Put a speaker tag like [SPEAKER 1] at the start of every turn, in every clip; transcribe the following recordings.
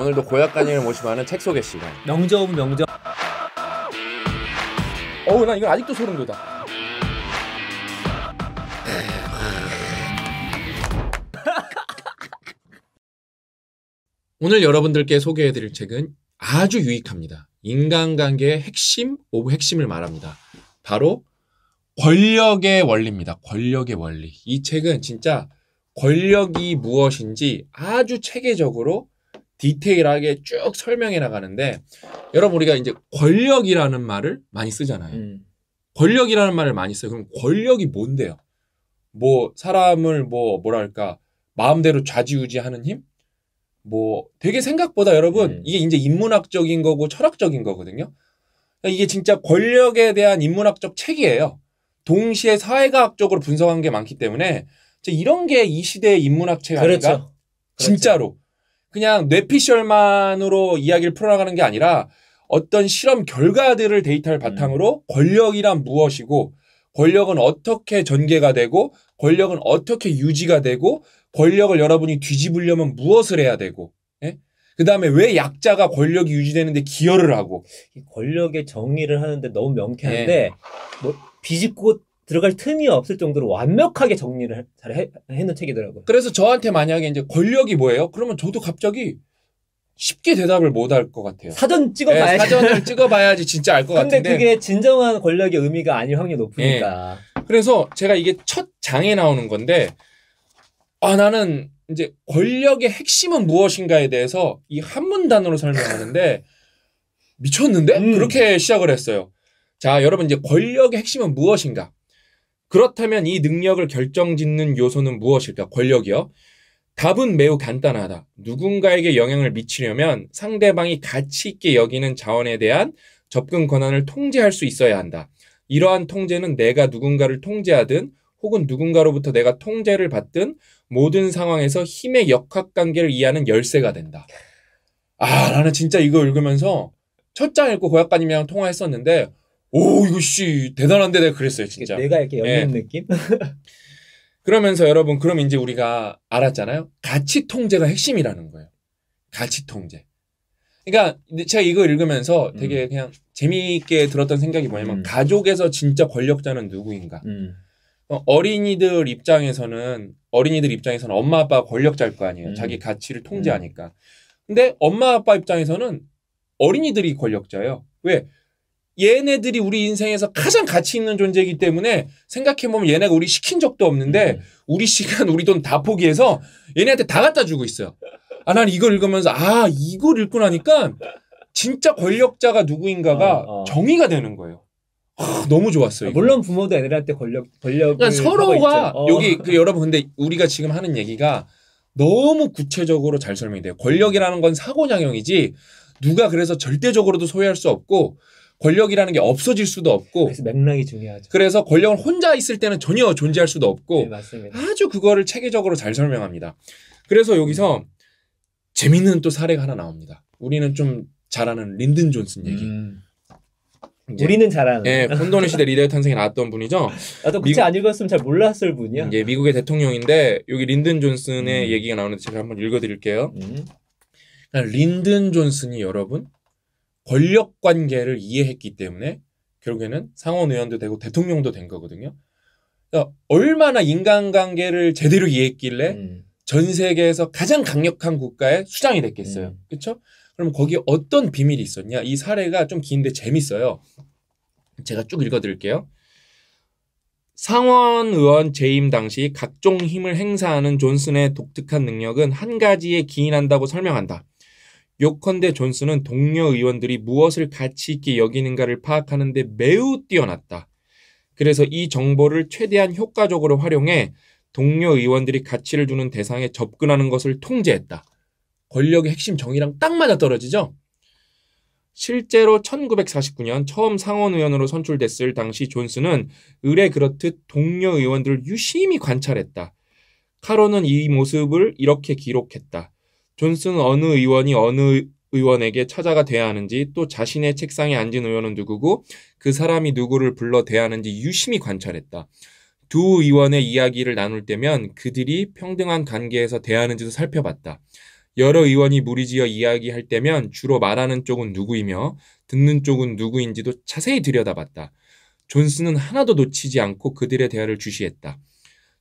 [SPEAKER 1] 오늘도 고약간인을 모시고하는책 소개 시간.
[SPEAKER 2] 명저 오 명저.
[SPEAKER 1] 어우 나 이건 아직도 소름 돋아. 오늘 여러분들께 소개해드릴 책은 아주 유익합니다. 인간관계의 핵심 오브 핵심을 말합니다. 바로 권력의 원리입니다. 권력의 원리. 이 책은 진짜 권력이 무엇인지 아주 체계적으로 디테일하게 쭉 설명해 나가는데 여러분 우리가 이제 권력이라는 말을 많이 쓰잖아요. 음. 권력이라는 말을 많이 써요. 그럼 권력이 뭔데요? 뭐 사람을 뭐 뭐랄까 마음대로 좌지우지하는 힘? 뭐 되게 생각보다 여러분 음. 이게 이제 인문학적인 거고 철학적인 거거든요. 그러니까 이게 진짜 권력에 대한 인문학적 책이에요. 동시에 사회과학적으로 분석한 게 많기 때문에 이런 게 이 시대의 인문학 책 아닌가? 그렇죠. 그렇죠. 진짜로 그냥 뇌피셜만으로 이야기를 풀어나가는 게 아니라 어떤 실험 결과들을 데이터를 음. 바탕으로 권력이란 무엇이고 권력은 어떻게 전개가 되고 권력은 어떻게 유지가 되고 권력을 여러분이 뒤집으려면 무엇을 해야 되고 예? 그다음에 왜 약자가 권력이 유지되는데 기여를 하고 권력의 정의를 하는데
[SPEAKER 2] 너무 명쾌한데 예. 뭐뒤집고 들어갈 틈이 없을 정도로 완벽하게 정리를 잘 해, 해놓은 책이더라고요.
[SPEAKER 1] 그래서 저한테 만약에 이제 권력이 뭐예요? 그러면 저도 갑자기 쉽게 대답을 못 할 것 같아요. 사전 찍어봐야지. 네, 사전을 찍어봐야지 진짜 알 것 같은데. 근데 그게 진정한 권력의 의미가 아닐 확률이 높으니까. 네. 그래서 제가 이게 첫 장에 나오는 건데, 아, 나는 이제 권력의 핵심은 무엇인가에 대해서 이 한 문단으로 설명하는데, 미쳤는데? 음. 그렇게 시작을 했어요. 자, 여러분 이제 권력의 핵심은 무엇인가? 그렇다면 이 능력을 결정짓는 요소는 무엇일까? 권력이요. 답은 매우 간단하다. 누군가에게 영향을 미치려면 상대방이 가치 있게 여기는 자원에 대한 접근 권한을 통제할 수 있어야 한다. 이러한 통제는 내가 누군가를 통제하든 혹은 누군가로부터 내가 통제를 받든 모든 상황에서 힘의 역학 관계를 이해하는 열쇠가 된다. 아, 나는 진짜 이거 읽으면서 첫 장 읽고 고약관님이랑 통화했었는데 오 이거 씨 대단한데 내가 그랬어요 진짜. 내가 이렇게 열린 네. 느낌? 그러면서 여러분 그럼 이제 우리가 알았잖아요. 가치 통제가 핵심이라는 거예요. 가치 통제. 그러니까 제가 이거 읽으면서 되게 음. 그냥 재미있게 들었던 생각이 뭐냐면 음. 가족에서 진짜 권력자는 누구인가. 음. 어, 어린이들 입장에서는 어린이들 입장에서는 엄마 아빠가 권력자일 거 아니에요. 음. 자기 가치를 통제하니까. 음. 근데 엄마 아빠 입장에서는 어린이들이 권력자예요. 왜? 얘네들이 우리 인생에서 가장 가치 있는 존재이기 때문에 생각해보면 얘네가 우리 시킨 적도 없는데 음. 우리 시간, 우리 돈 다 포기해서 얘네한테 다 갖다 주고 있어요. 아, 난 이걸 읽으면서 아, 이걸 읽고 나니까 진짜 권력자가 누구인가가 어, 어. 정의가 되는 거예요. 아, 너무 좋았어요. 아, 물론 부모도 애들한테 권력, 권력. 그러니까 서로가 어. 여기 그 여러분 근데 우리가 지금 하는 얘기가 너무 구체적으로 잘 설명돼요. 이 권력이라는 건 사고양형이지 누가 그래서 절대적으로도 소유할 수 없고 권력이라는 게 없어질 수도 없고 그래서 맥락이 중요하죠. 그래서 권력은 혼자 있을 때는 전혀 존재할 수도 없고 네, 아주 그거를 체계적으로 잘 설명합니다. 그래서 여기서 재밌는 또 사례가 하나 나옵니다. 우리는 좀 잘하는 린든 존슨 얘기. 음. 우리는 잘하는. 예, 콘도니 시대 리더의 탄생에 나왔던 분이죠. 나도 아, 미국, 안 읽었으면 잘 몰랐을 분이야. 예, 미국의 대통령인데 여기 린든 존슨의 음. 얘기가 나오는데 제가 한번 읽어드릴게요. 음. 그러니까 린든 존슨이 여러분 권력 관계를 이해했기 때문에 결국에는 상원 의원도 되고 대통령도 된 거거든요. 그러니까 얼마나 인간관계를 제대로 이해했길래 음. 전 세계에서 가장 강력한 국가의 수장이 됐겠어요. 음. 그렇죠? 그럼 거기 어떤 비밀이 있었냐? 이 사례가 좀 긴데 재밌어요. 제가 쭉 읽어드릴게요. 상원 의원 재임 당시 각종 힘을 행사하는 존슨의 독특한 능력은 한 가지에 기인한다고 설명한다. 요컨대 존슨은 동료 의원들이 무엇을 가치 있게 여기는가를 파악하는 데 매우 뛰어났다. 그래서 이 정보를 최대한 효과적으로 활용해 동료 의원들이 가치를 두는 대상에 접근하는 것을 통제했다. 권력의 핵심 정의랑 딱 맞아 떨어지죠? 실제로 1949년 처음 상원의원으로 선출됐을 당시 존슨은 의뢰 그렇듯 동료 의원들을 유심히 관찰했다. 카로는 이 모습을 이렇게 기록했다. 존슨 어느 의원이 어느 의원에게 찾아가 대하는지 또 자신의 책상에 앉은 의원은 누구고 그 사람이 누구를 불러 대하는지 유심히 관찰했다. 두 의원의 이야기를 나눌 때면 그들이 평등한 관계에서 대하는지도 살펴봤다. 여러 의원이 무리지어 이야기할 때면 주로 말하는 쪽은 누구이며 듣는 쪽은 누구인지도 자세히 들여다봤다. 존슨은 하나도 놓치지 않고 그들의 대화를 주시했다.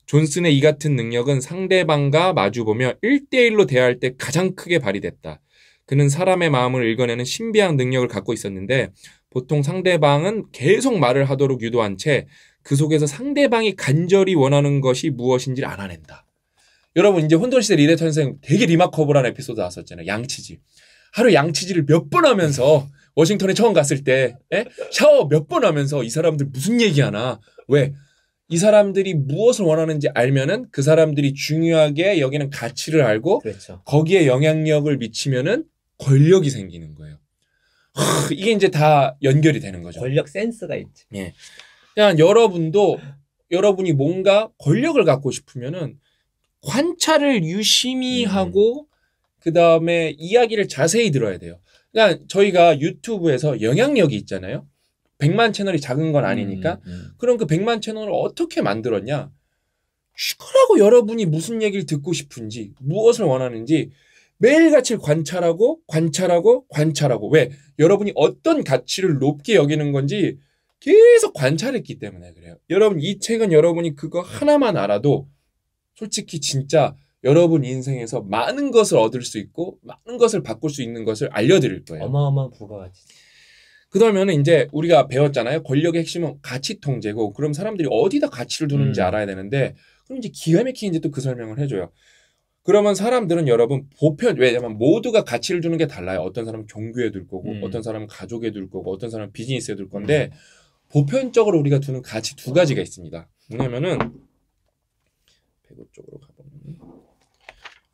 [SPEAKER 1] 존슨의 이 같은 능력은 상대방과 마주보며 1대1로 대화할 때 가장 크게 발휘됐다. 그는 사람의 마음을 읽어내는 신비한 능력을 갖고 있었는데 보통 상대방은 계속 말을 하도록 유도한 채 그 속에서 상대방이 간절히 원하는 것이 무엇인지를 알아낸다. 여러분 이제 혼돈시대 리레 탄생 되게 리마커블한 에피소드 나왔었잖아요. 양치질. 하루 양치질을 몇 번 하면서 워싱턴에 처음 갔을 때 에? 예? 샤워 몇 번 하면서 이 사람들 무슨 얘기하나. 왜? 이 사람들이 무엇을 원하는지 알면은 그 사람들이 중요하게 여기는 가치를 알고 그렇죠. 거기에 영향력을 미치면은 권력이 생기는 거예요. 이게 이제 다 연결이 되는 거죠. 권력 센스가 있지. 예. 그냥 여러분도 여러분이 뭔가 권력을 갖고 싶으면은 관찰을 유심히 음. 하고 그 다음에 이야기를 자세히 들어야 돼요. 그러니까 저희가 유튜브에서 영향력이 있잖아요. 100만 채널이 작은 건 아니니까 음, 음. 그럼 그 100만 채널을 어떻게 만들었냐? 시끄라고 여러분이 무슨 얘기를 듣고 싶은지 무엇을 원하는지 매일같이 관찰하고 관찰하고 관찰하고 왜 여러분이 어떤 가치를 높게 여기는 건지 계속 관찰했기 때문에 그래요. 여러분 이 책은 여러분이 그거 하나만 알아도 솔직히 진짜 여러분 인생에서 많은 것을 얻을 수 있고 많은 것을 바꿀 수 있는 것을 알려드릴 거예요. 어마어마한 부가가치. 그러면 이제 우리가 배웠잖아요. 권력의 핵심은 가치 통제고 그럼 사람들이 어디다 가치를 두는지 음. 알아야 되는데 그럼 이제 기가 막히게 이제 또 그 설명을 해줘요. 그러면 사람들은 여러분 보편 왜냐면 모두가 가치를 두는 게 달라요. 어떤 사람은 종교에 둘 거고 음. 어떤 사람은 가족에 둘 거고 어떤 사람은 비즈니스에 둘 건데 음. 보편적으로 우리가 두는 가치 두 가지가 있습니다. 뭐냐면은 배구 쪽으로 가보면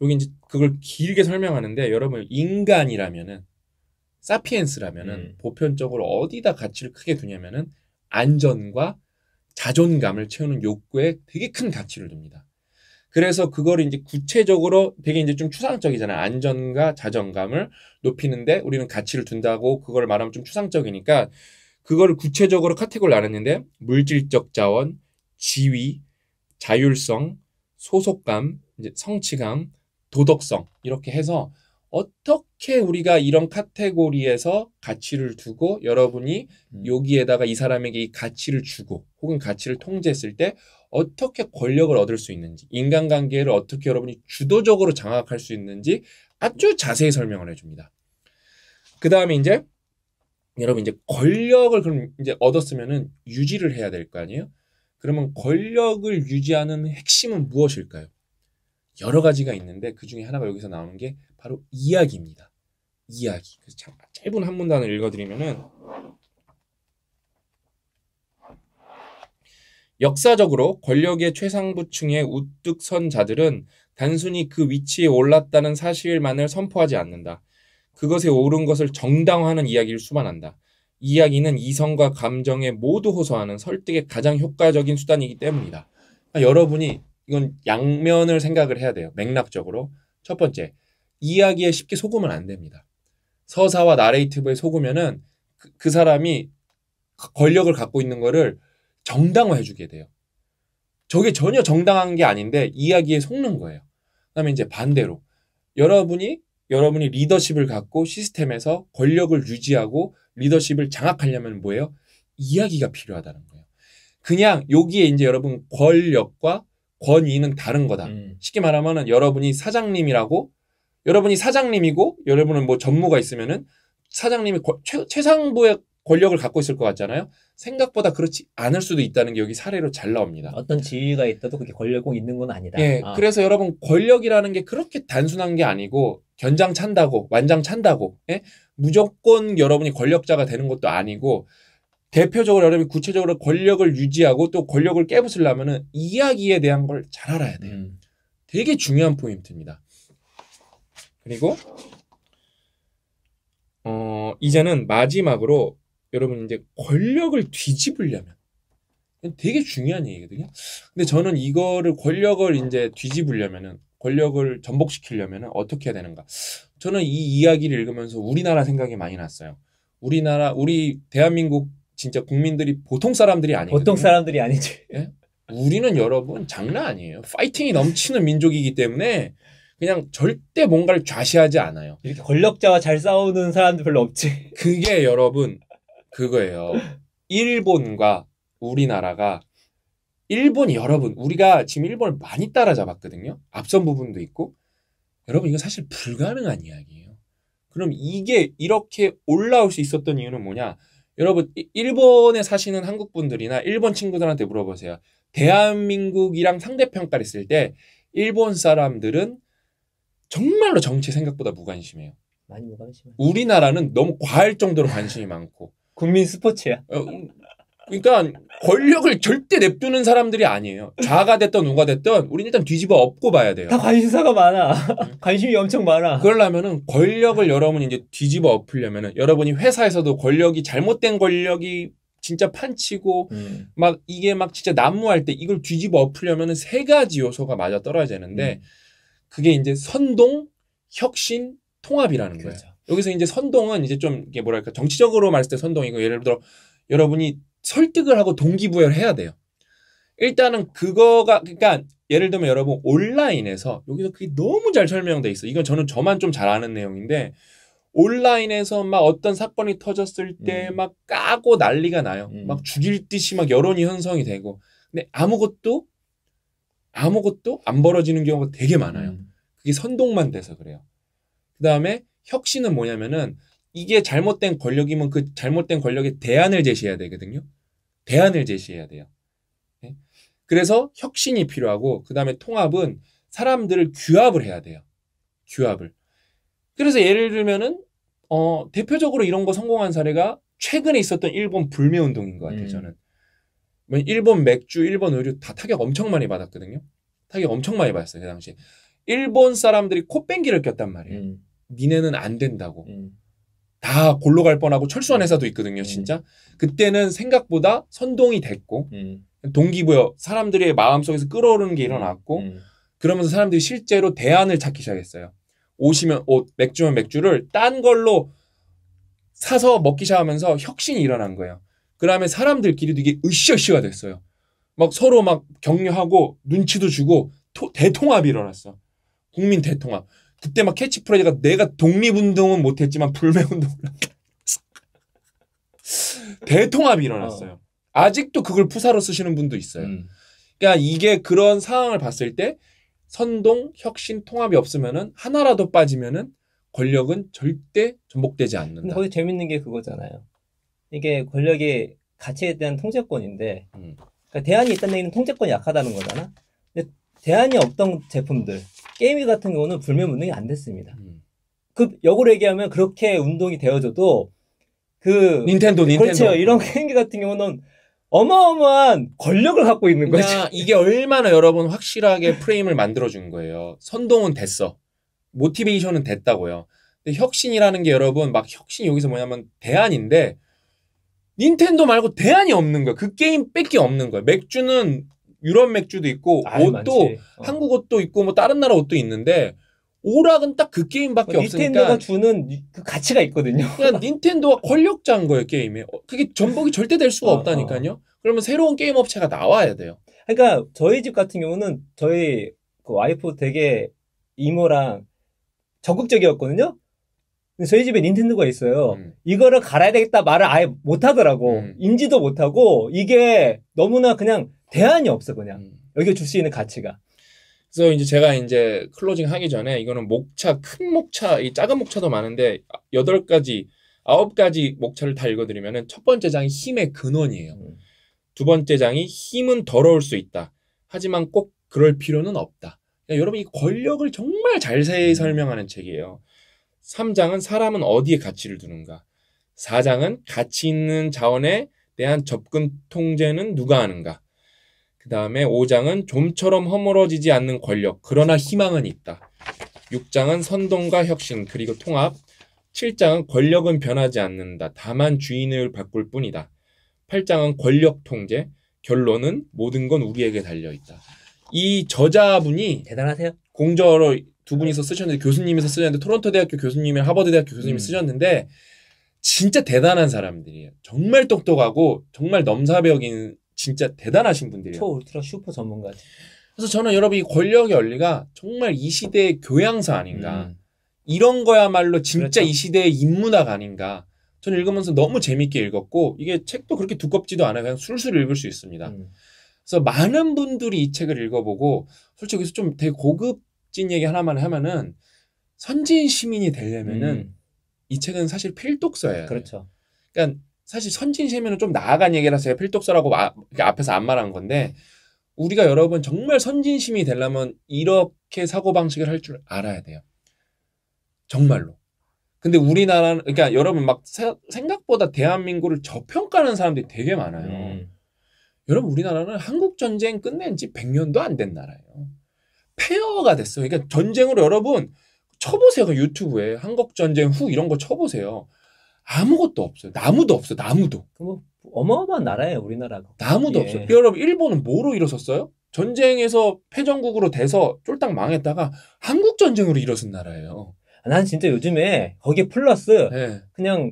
[SPEAKER 1] 여기 이제 그걸 길게 설명하는데 여러분 인간이라면은 사피엔스라면은 음. 보편적으로 어디다 가치를 크게 두냐면은 안전과 자존감을 채우는 욕구에 되게 큰 가치를 둡니다. 그래서 그걸 이제 구체적으로 되게 이제 좀 추상적이잖아요. 안전과 자존감을 높이는데 우리는 가치를 둔다고 그걸 말하면 좀 추상적이니까 그걸 구체적으로 카테고리를 나눴는데 물질적 자원, 지위, 자율성, 소속감, 이제 성취감, 도덕성 이렇게 해서 어떻게 우리가 이런 카테고리에서 가치를 두고 여러분이 음. 여기에다가 이 사람에게 이 가치를 주고 혹은 가치를 통제했을 때 어떻게 권력을 얻을 수 있는지 인간관계를 어떻게 여러분이 주도적으로 장악할 수 있는지 아주 자세히 설명을 해줍니다. 그 다음에 이제 여러분 이제 권력을 그럼 이제 얻었으면은 유지를 해야 될 거 아니에요? 그러면 권력을 유지하는 핵심은 무엇일까요? 여러 가지가 있는데 그 중에 하나가 여기서 나오는 게 바로 이야기입니다. 이야기. 그래서 참 짧은 한 문단을 읽어드리면은 역사적으로 권력의 최상부층에 우뚝 선 자들은 단순히 그 위치에 올랐다는 사실만을 선포하지 않는다. 그것에 오른 것을 정당화하는 이야기를 수반한다. 이야기는 이성과 감정에 모두 호소하는 설득의 가장 효과적인 수단이기 때문입다 그러니까 여러분이 이건 양면을 생각을 해야 돼요. 맥락적으로. 첫 번째, 이야기에 쉽게 속으면 안 됩니다. 서사와 나레이티브에 속으면은 그, 그 사람이 권력을 갖고 있는 거를 정당화해 주게 돼요. 저게 전혀 정당한 게 아닌데 이야기에 속는 거예요. 그다음에 이제 반대로 여러분이 여러분이 리더십을 갖고 시스템에서 권력을 유지하고 리더십을 장악하려면 뭐예요? 이야기가 필요하다는 거예요. 그냥 여기에 이제 여러분 권력과 권위는 다른 거다. 음. 쉽게 말하면은 여러분이 사장님이라고 여러분이 사장님이고 여러분은 뭐 전무가 있으면은 사장님이 고, 최, 최상부의 권력을 갖고 있을 것 같잖아요. 생각보다 그렇지 않을 수도 있다는 게 여기 사례로 잘 나옵니다. 어떤 지위가 있어도 그게 권력 이 있는 건 아니다. 예, 아. 그래서 여러분 권력이라는 게 그렇게 단순한 게 아니고 견장 찬다고 완장 찬다고 예? 무조건 여러분이 권력자가 되는 것도 아니고 대표적으로 여러분 구체적으로 권력을 유지하고 또 권력을 깨부수려면은 이야기에 대한 걸 잘 알아야 돼요. 음. 되게 중요한 포인트입니다. 그리고 어, 이제는 마지막으로 여러분 이제 권력을 뒤집으려면 되게 중요한 얘기거든요. 근데 저는 이거를 권력을 이제 뒤집으려면은 권력을 전복시키려면은 어떻게 해야 되는가? 저는 이 이야기를 읽으면서 우리나라 생각이 많이 났어요. 우리나라 우리 대한민국 진짜 국민들이 보통 사람들이 아니거든요. 보통 사람들이 아니지. 예? 우리는 여러분 장난 아니에요. 파이팅이 넘치는 민족이기 때문에 그냥 절대 뭔가를 좌시하지 않아요. 이렇게 권력자와 잘 싸우는 사람도 별로 없지. 그게 여러분 그거예요. 일본과 우리나라가 일본이 여러분 우리가 지금 일본을 많이 따라잡았거든요. 앞선 부분도 있고 여러분 이거 사실 불가능한 이야기예요. 그럼 이게 이렇게 올라올 수 있었던 이유는 뭐냐? 여러분 일본에 사시는 한국 분들이나 일본 친구들한테 물어보세요. 대한민국이랑 상대평가를 했을 때 일본 사람들은 정말로 정치 생각보다 무관심해요.
[SPEAKER 2] 많이 무관심.
[SPEAKER 1] 우리나라는 너무 과할 정도로 관심이 많고. 국민 스포츠야. 어, 음, 그러니까 권력을 절대 냅두는 사람들이 아니에요. 좌가 됐던 우가 됐던 우리는 일단 뒤집어 엎고 봐야 돼요. 다 관심사가 많아. 음. 관심이 엄청 많아. 그러려면은 권력을 여러분이 이제 뒤집어 엎으려면은 여러분이 회사에서도 권력이 잘못된 권력이 진짜 판치고 음. 막 이게 막 진짜 난무할 때 이걸 뒤집어 엎으려면은 세 가지 요소가 맞아 떨어야 되는데 음. 그게 이제 선동, 혁신, 통합이라는 그렇죠. 거예요. 여기서 이제 선동은 이제 좀 이게 뭐랄까 정치적으로 말했을 때 선동이고 예를 들어 여러분이 설득을 하고 동기부여를 해야 돼요. 일단은 그거가 그러니까 예를 들면 여러분 온라인에서 여기서 그게 너무 잘 설명돼 있어. 이건 저는 저만 좀 잘 아는 내용인데 온라인에서 막 어떤 사건이 터졌을 때막 음. 까고 난리가 나요. 음. 막 죽일 듯이 막 여론이 형성이 되고 근데 아무것도 아무것도 안 벌어지는 경우가 되게 많아요. 음. 그게 선동만 돼서 그래요. 그 다음에 혁신은 뭐냐면은 이게 잘못된 권력이면 그 잘못된 권력에 대안을 제시해야 되거든요. 대안을 제시해야 돼요. 네? 그래서 혁신이 필요하고 그 다음에 통합은 사람들을 규합을 해야 돼요. 규합을. 그래서 예를 들면은 어, 대표적으로 이런 거 성공한 사례가 최근에 있었던 일본 불매 운동인 것 같아요. 음. 저는 뭐 일본 맥주, 일본 의류 다 타격 엄청 많이 받았거든요. 타격 엄청 많이 받았어요. 그 당시에 일본 사람들이 코뺑기를 꼈단 말이에요. 음. 니네는 안 된다고. 음. 다 골로 갈 뻔하고 철수한 네. 회사도 있거든요, 음. 진짜. 그때는 생각보다 선동이 됐고 음. 동기부여 사람들의 마음속에서 끌어오르는 게 음. 일어났고 그러면서 사람들이 실제로 대안을 찾기 시작했어요. 오시면 옷, 맥주면 맥주를 딴 걸로 사서 먹기 시작하면서 혁신이 일어난 거예요. 그 다음에 사람들끼리도 이게 으쌰으쌰가 됐어요. 막 서로 막 격려하고 눈치도 주고 토, 대통합이 일어났어. 국민 대통합. 그때 막 캐치프레이즈가 내가 독립운동은 못했지만 불매운동을 대통합이 일어났어요. 어. 아직도 그걸 푸사로 쓰시는 분도 있어요. 음. 그러니까 이게 그런 상황을 봤을 때 선동, 혁신, 통합이 없으면은 하나라도 빠지면은 권력은 절대 전복되지 않는다. 거기 재밌는 게 그거잖아요. 이게 권력의 가치에
[SPEAKER 2] 대한 통제권인데, 음. 그러니까 대안이 있다는 얘기는 통제권이 약하다는 거잖아. 근데 대안이 없던 제품들 게임 같은 경우는 불면 운동이 안 됐습니다. 음. 그 역으로 얘기하면 그렇게 운동이 되어져도 그 닌텐도 닌텐도 그렇죠 이런 게임 같은 경우는
[SPEAKER 1] 어마어마한 권력을
[SPEAKER 2] 갖고 있는 거죠.
[SPEAKER 1] 이게 얼마나 여러분 확실하게 프레임을 만들어준 거예요. 선동은 됐어. 모티베이션은 됐다고요. 근데 혁신이라는 게 여러분 막 혁신이 여기서 뭐냐면 대안인데 닌텐도 말고 대안이 없는 거예요. 그 게임 뺏기 없는 거예요. 맥주는 유럽 맥주도 있고 아유, 옷도 많 어. 한국 옷도 있고 뭐 다른 나라 옷도 있는데 오락은 딱 그 게임밖에 뭐 없으니까 닌텐도가 주는 그 가치가 있거든요. 그러 닌텐도가 권력자인 거예요 게임에. 어, 그게 전복이 절대 될 수가 어, 없다니까요. 어. 그러면 새로운 게임 업체가 나와야 돼요. 그러니까 저희 집 같은 경우는 저희
[SPEAKER 2] 그 와이프 되게 이모랑 적극적이었거든요. 근데 저희 집에 닌텐도가 있어요. 음. 이거를 갈아야 되겠다 말을 아예 못 하더라고. 음. 인지도 못 하고 이게 너무나 그냥 대안이 없어 그냥. 음.
[SPEAKER 1] 여기가 줄수 있는 가치가. 그래서 이제 제가 이제 클로징 하기 전에 이거는 목차 큰 목차 이 작은 목차도 많은데 여덟 가지 아홉 가지 목차를 다읽어드리면첫 번째 장이 힘의 근원이에요. 음. 두 번째 장이 힘은 더러울 수 있다. 하지만 꼭 그럴 필요는 없다. 그러니까 여러분 이 권력을 정말 잘 음. 설명하는 책이에요. 3장은 사람은 어디에 가치를 두는가. 4장은 가치 있는 자원에 대한 접근 통제는 누가 하는가. 그 다음에 5장은 좀처럼 허물어지지 않는 권력, 그러나 희망은 있다. 6장은 선동과 혁신, 그리고 통합. 7장은 권력은 변하지 않는다. 다만 주인을 바꿀 뿐이다. 8장은 권력 통제. 결론은 모든 건 우리에게 달려있다. 이 저자분이 대단하세요. 공저로 두 분이서 쓰셨는데 교수님이서 쓰셨는데 토론토 대학교 교수님이 하버드 대학교 교수님이 음. 쓰셨는데 진짜 대단한 사람들이에요. 정말 똑똑하고 정말 넘사벽인 진짜 대단하신 분들이에요. 초 울트라 슈퍼 전문가지. 그래서 저는 여러분 이 권력의 원리가 정말 이 시대의 교양사 아닌가. 음. 이런 거야말로 진짜 그렇죠. 이 시대의 인문학 아닌가. 저는 읽으면서 너무 재밌게 읽었고 이게 책도 그렇게 두껍지도 않아요. 그냥 술술 읽을 수 있습니다. 음. 그래서 많은 분들이 이 책을 읽어보고 솔직히 좀 되게 고급 찐 얘기 하나만 하면은 선진 시민이 되려면은 음. 이 책은 사실 필독서예요. 그렇죠. 그러니까 사실 선진 시민은 좀 나아간 얘기라서 제가 필독서라고 앞에서 안 말한 건데 우리가 여러분 정말 선진 시민이 되려면 이렇게 사고 방식을 할 줄 알아야 돼요. 정말로. 근데 우리나라 그러니까 여러분 막 생각보다 대한민국을 저평가하는 사람들이 되게 많아요. 음. 여러분 우리나라는 한국 전쟁 끝낸 지 100년도 안 된 나라예요. 폐허가 됐어요. 그러니까 전쟁으로 여러분 쳐보세요. 그 유튜브에 한국 전쟁 후 이런 거 쳐보세요. 아무것도 없어요. 나무도 없어. 나무도. 뭐 어마어마한 나라예요. 우리나라가. 나무도 예. 없어요. 여러분 일본은 뭐로 일어섰어요? 전쟁에서 패전국으로 돼서 쫄딱 망했다가 한국 전쟁으로 일어선 나라예요. 아, 난 진짜 요즘에 거기에
[SPEAKER 2] 플러스 네. 그냥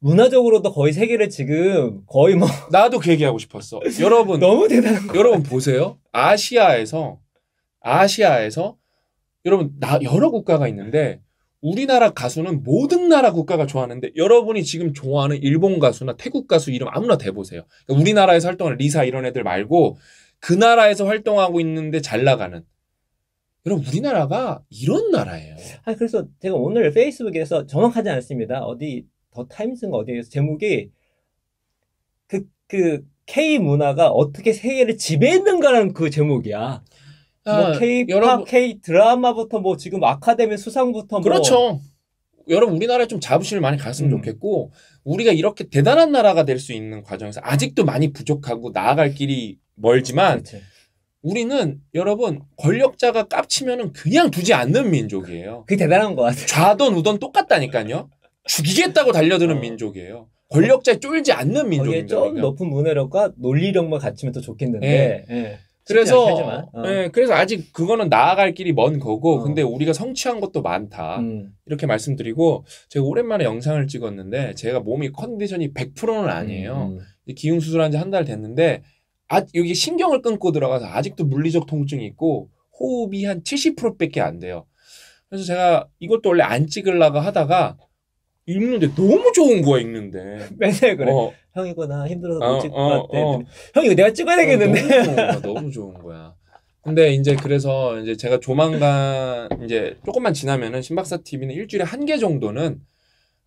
[SPEAKER 2] 문화적으로도 거의 세계를 지금 거의 뭐 나도
[SPEAKER 1] 그 얘기하고 싶었어. 여러분 너무 대단한 여러분 보세요. 아시아에서 아시아에서 여러분 나 여러 국가가 있는데 네. 우리나라 가수는 모든 나라 국가가 좋아하는데 여러분이 지금 좋아하는 일본 가수나 태국 가수 이름 아무나 대보세요. 그러니까 우리나라에서 활동하는 리사 이런 애들 말고 그 나라에서 활동하고 있는데 잘 나가는.
[SPEAKER 2] 여러분 우리나라가 이런 나라예요. 아 그래서 제가 오늘 페이스북에서 정확하지 않습니다. 어디 더 타임스인가 어디에서 제목이 그그 그 K 문화가 어떻게 세계를 지배했는가라는 그 제목이야. 뭐 아, K-팝,
[SPEAKER 1] 여러분, K 드라마부터 뭐 지금 아카데미 수상부터 뭐 그렇죠. 뭐 여러분 우리나라에 좀 자부심을 많이 가졌으면 음. 좋겠고 우리가 이렇게 대단한 나라가 될 수 있는 과정에서 아직도 많이 부족하고 나아갈 길이 멀지만 그치. 우리는 여러분 권력자가 깝치면은 그냥 두지 않는 민족이에요. 그게 대단한 것 같아요. 좌든 우든 똑같다니까요. 죽이겠다고 달려드는 어. 민족이에요. 권력자에 쫄지 않는 민족입니다. 좀 그러니까. 높은
[SPEAKER 2] 문해력과 논리력만 갖추면 더 좋겠는데. 예. 예. 그래서 어. 네,
[SPEAKER 1] 그래서 아직 그거는 나아갈 길이 먼 거고 어. 근데 우리가 성취한 것도 많다 음. 이렇게 말씀드리고 제가 오랜만에 영상을 찍었는데 제가 몸이 컨디션이 100%는 아니에요 음. 음. 기흉 수술한 지 한 달 됐는데 아 여기 신경을 끊고 들어가서 아직도 물리적 통증이 있고 호흡이 한 70%밖에 안 돼요 그래서 제가 이것도 원래 안 찍으려고 하다가 읽는데 너무 좋은 거야 읽는데 맨날 그래 어.
[SPEAKER 2] 형이구나 힘들어서 못 찍을 어, 것 같아 어, 어. 형 이거 내가 찍어야 어, 되겠는데 너무 좋은 거야
[SPEAKER 1] 너무 좋은 거야 근데 이제 그래서 이제 제가 조만간 이제 조금만 지나면은 신박사 TV는 일주일에 한 개 정도는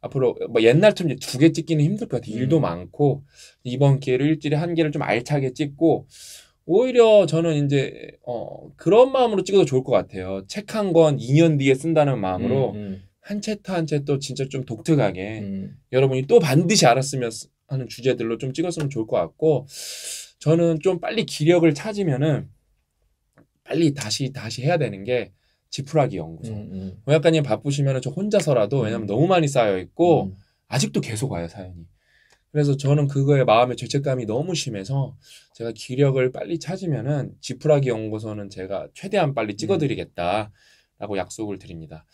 [SPEAKER 1] 앞으로 뭐 옛날처럼 이제 두 개 찍기는 힘들 것 같아 음. 일도 많고 이번 기회를 일주일에 한 개를 좀 알차게 찍고 오히려 저는 이제 어 그런 마음으로 찍어도 좋을 것 같아요 책 한 권 2년 뒤에 쓴다는 마음으로 음, 음. 한 챕터 한 챕터 진짜 좀 독특하게 음. 여러분이 또 반드시 알았으면 하는 주제들로 좀 찍었으면 좋을 것 같고 저는 좀 빨리 기력을 찾으면은 빨리 다시 다시 해야 되는 게 지푸라기 연구소. 음, 음. 뭐 약간님 바쁘시면은 저 혼자서라도 왜냐면 음. 너무 많이 쌓여 있고 음. 아직도 계속 와요 사연이. 그래서 저는 그거에 마음의 죄책감이 너무 심해서 제가 기력을 빨리 찾으면은 지푸라기 연구소는 제가 최대한 빨리 음. 찍어드리겠다. 음. 라고 약속을 드립니다.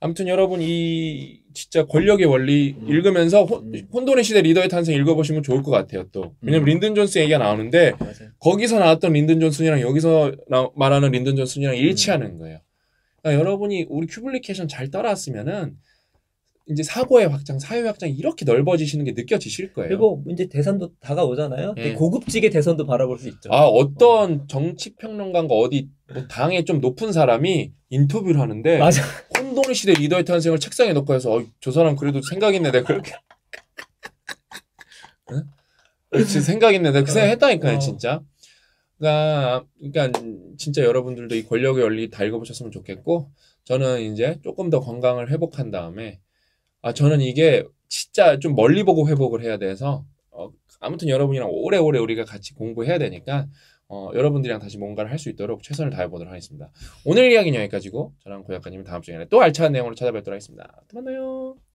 [SPEAKER 1] 아무튼 여러분 이 진짜 권력의 원리 음. 읽으면서 혼, 음. 혼돈의 시대 리더의 탄생 읽어보시면 좋을 것 같아요 또 음. 왜냐면 린든 존스 얘기가 나오는데 아, 맞아요. 거기서 나왔던 린든 존슨이랑 여기서 나, 말하는 린든 존슨이랑 일치하는 거예요. 그러니까 여러분이 우리 큐블리케이션 잘 따라왔으면은 이제 사고의 확장, 사회 확장 이렇게 넓어지시는 게 느껴지실 거예요. 그리고 이제 대선도 다가오잖아요. 예. 고급지게 대선도 바라볼 수 있죠. 아 어떤 정치 평론가가 어디 뭐 당에 좀 높은 사람이 인터뷰를 하는데 맞아. 혼돈의 시대 리더의 탄생을 책상에 놓고 해서 어, 저 사람 그래도 생각 있네 내가 그렇게 응? 그 생각 있네 내가 그 생각 했다니까요 어, 어. 진짜. 그러니까, 그러니까 진짜 여러분들도 이 권력의 원리 다 읽어보셨으면 좋겠고 저는 이제 조금 더 건강을 회복한 다음에 아, 저는 이게 진짜 좀 멀리 보고 회복을 해야 돼서 어, 아무튼 여러분이랑 오래오래 우리가 같이 공부해야 되니까 어, 여러분들이랑 다시 뭔가를 할 수 있도록 최선을 다해 보도록 하겠습니다. 오늘 이야기는 여기까지고 저랑 고약가님은 다음 시간에 또 알찬 내용으로 찾아뵙도록 하겠습니다. 또 만나요.